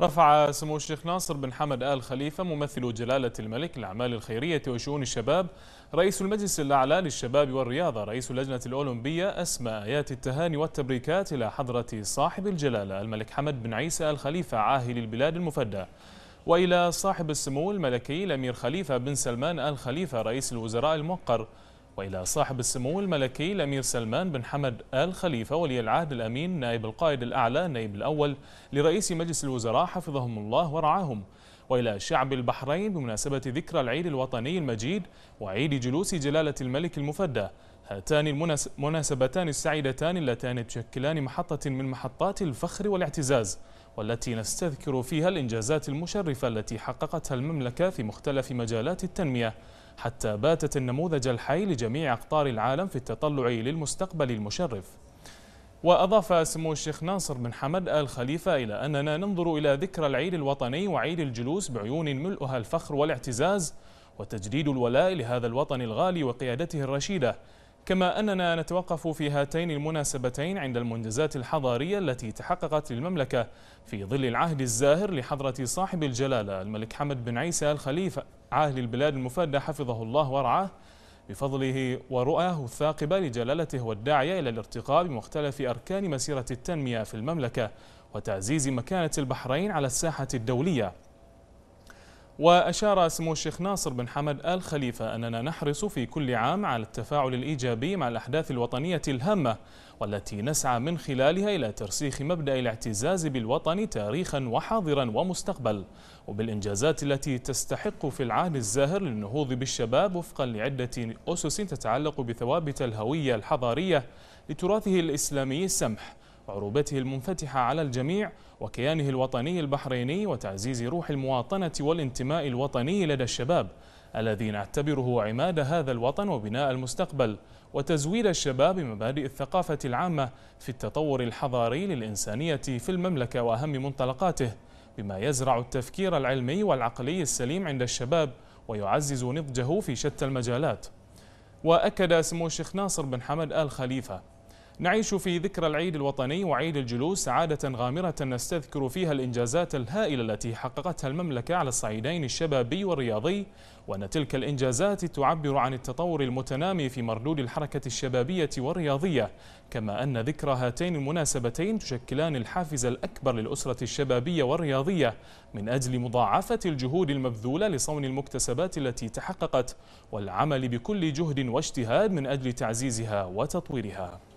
رفع سمو الشيخ ناصر بن حمد آل خليفة ممثل جلالة الملك الأعمال الخيرية وشؤون الشباب رئيس المجلس الأعلى للشباب والرياضة رئيس اللجنة الأولمبية أسماء آيات التهاني والتبريكات إلى حضرة صاحب الجلالة الملك حمد بن عيسى آل خليفة عاهل البلاد المفدى وإلى صاحب السمو الملكي الأمير خليفة بن سلمان آل خليفة رئيس الوزراء الموقر وإلى صاحب السمو الملكي الأمير سلمان بن حمد آل خليفة ولي العهد الأمين نائب القائد الأعلى نائب الأول لرئيس مجلس الوزراء حفظهم الله ورعاهم وإلى شعب البحرين بمناسبة ذكرى العيد الوطني المجيد وعيد جلوس جلالة الملك المفدى هاتان المناسبتان السعيدتان اللتان تشكلان محطة من محطات الفخر والاعتزاز والتي نستذكر فيها الإنجازات المشرفة التي حققتها المملكة في مختلف مجالات التنمية حتى باتت النموذج الحي لجميع أقطار العالم في التطلع للمستقبل المشرف وأضاف سمو الشيخ ناصر بن حمد آل خليفة إلى أننا ننظر إلى ذكرى العيد الوطني وعيد الجلوس بعيون ملؤها الفخر والاعتزاز وتجديد الولاء لهذا الوطن الغالي وقيادته الرشيدة كما أننا نتوقف في هاتين المناسبتين عند المنجزات الحضارية التي تحققت للمملكة في ظل العهد الزاهر لحضرة صاحب الجلالة الملك حمد بن عيسى الخليفة عاهل البلاد المفدى حفظه الله ورعاه بفضله ورؤاه الثاقبة لجلالته والداعية إلى الارتقاء بمختلف أركان مسيرة التنمية في المملكة وتعزيز مكانة البحرين على الساحة الدولية وأشار سمو الشيخ ناصر بن حمد آل خليفة أننا نحرص في كل عام على التفاعل الإيجابي مع الأحداث الوطنية الهامة والتي نسعى من خلالها إلى ترسيخ مبدأ الاعتزاز بالوطن تاريخا وحاضرا ومستقبل وبالإنجازات التي تستحق في العهد الزاهر للنهوض بالشباب وفقا لعدة أسس تتعلق بثوابت الهوية الحضارية لتراثه الإسلامي السمح وعروبته المنفتحة على الجميع وكيانه الوطني البحريني وتعزيز روح المواطنة والانتماء الوطني لدى الشباب الذي نعتبره عماد هذا الوطن وبناء المستقبل وتزويد الشباب بمبادئ الثقافة العامة في التطور الحضاري للإنسانية في المملكة وأهم منطلقاته بما يزرع التفكير العلمي والعقلي السليم عند الشباب ويعزز نضجه في شتى المجالات وأكد سمو الشيخ ناصر بن حمد آل خليفة نعيش في ذكرى العيد الوطني وعيد الجلوس عادة غامرة نستذكر فيها الإنجازات الهائلة التي حققتها المملكة على الصعيدين الشبابي والرياضي وأن تلك الإنجازات تعبر عن التطور المتنامي في مردود الحركة الشبابية والرياضية كما أن ذكرى هاتين المناسبتين تشكلان الحافز الأكبر للأسرة الشبابية والرياضية من أجل مضاعفة الجهود المبذولة لصون المكتسبات التي تحققت والعمل بكل جهد واجتهاد من أجل تعزيزها وتطويرها